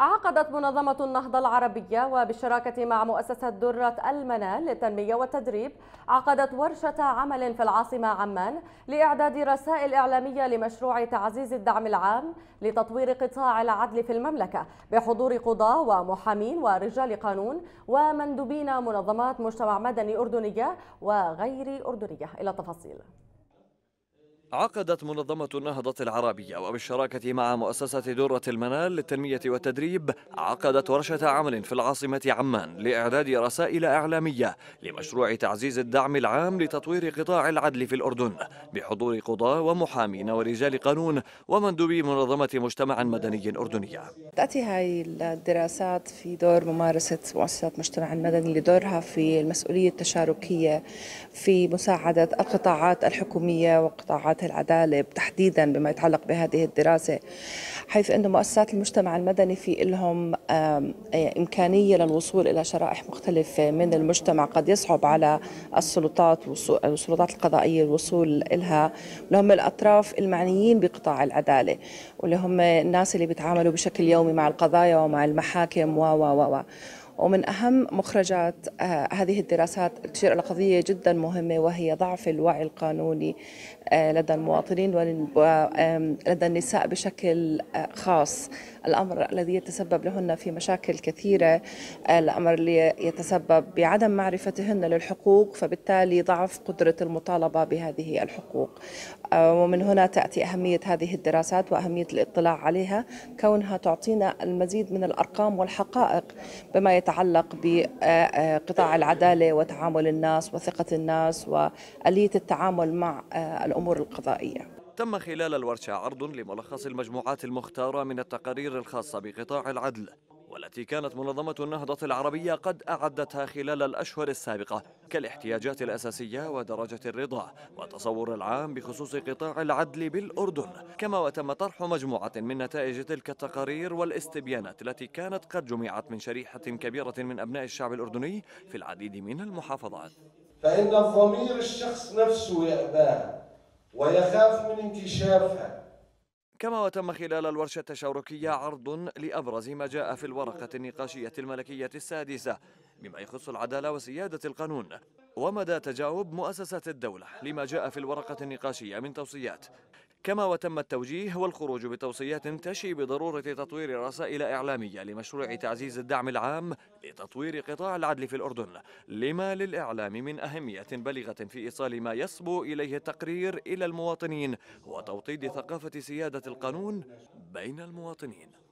عقدت منظمة النهضة العربية وبالشراكة مع مؤسسة درة المنال للتنمية والتدريب عقدت ورشة عمل في العاصمة عمان لإعداد رسائل إعلامية لمشروع تعزيز الدعم العام لتطوير قطاع العدل في المملكة بحضور قضاة ومحامين ورجال قانون ومندوبين منظمات مجتمع مدني أردنية وغير أردنية إلى التفاصيل عقدت منظمة النهضة العربية وبالشراكة مع مؤسسة درة المنال للتنمية والتدريب عقدت ورشة عمل في العاصمة عمان لإعداد رسائل إعلامية لمشروع تعزيز الدعم العام لتطوير قطاع العدل في الأردن بحضور قضاة ومحامين ورجال قانون ومندوبي منظمة مجتمع مدني أردنية تأتي هاي الدراسات في دور ممارسة مؤسسات مجتمع المدني لدورها في المسؤولية التشاركية في مساعدة القطاعات الحكومية وقطاعات مؤسسات العداله تحديدا بما يتعلق بهذه الدراسه حيث انه مؤسسات المجتمع المدني في لهم امكانيه للوصول الى شرائح مختلفه من المجتمع قد يصعب على السلطات والسلطات القضائيه الوصول لها لهم هم الاطراف المعنيين بقطاع العداله واللي هم الناس اللي بيتعاملوا بشكل يومي مع القضايا ومع المحاكم و و و ومن أهم مخرجات آه، هذه الدراسات تشير إلى قضية جدا مهمة وهي ضعف الوعي القانوني آه، لدى المواطنين ولدى النساء بشكل آه، خاص الأمر الذي يتسبب لهن في مشاكل كثيرة الأمر اللي يتسبب بعدم معرفتهن للحقوق فبالتالي ضعف قدرة المطالبة بهذه الحقوق ومن هنا تأتي أهمية هذه الدراسات وأهمية الاطلاع عليها كونها تعطينا المزيد من الأرقام والحقائق بما يتعلق تتعلق بقطاع آه، آه، العداله وتعامل الناس وثقه الناس واليه التعامل مع آه، الامور القضائيه تم خلال الورشة عرض لملخص المجموعات المختارة من التقارير الخاصة بقطاع العدل والتي كانت منظمة النهضة العربية قد أعدتها خلال الأشهر السابقة كالاحتياجات الأساسية ودرجة الرضا والتصور العام بخصوص قطاع العدل بالأردن كما وتم طرح مجموعة من نتائج تلك التقارير والاستبيانات التي كانت قد جمعت من شريحة كبيرة من أبناء الشعب الأردني في العديد من المحافظات فإن الضمير الشخص نفسه يأباها ويخاف من انكشافها كما وتم خلال الورشة التشاركية عرض لأبرز ما جاء في الورقة النقاشية الملكية السادسة بما يخص العدالة وسيادة القانون ومدى تجاوب مؤسسات الدولة لما جاء في الورقة النقاشية من توصيات كما وتم التوجيه والخروج بتوصيات تشي بضرورة تطوير رسائل إعلامية لمشروع تعزيز الدعم العام لتطوير قطاع العدل في الأردن لما للإعلام من أهمية بالغة في إيصال ما يصبو إليه التقرير إلى المواطنين وتوطيد ثقافة سيادة القانون بين المواطنين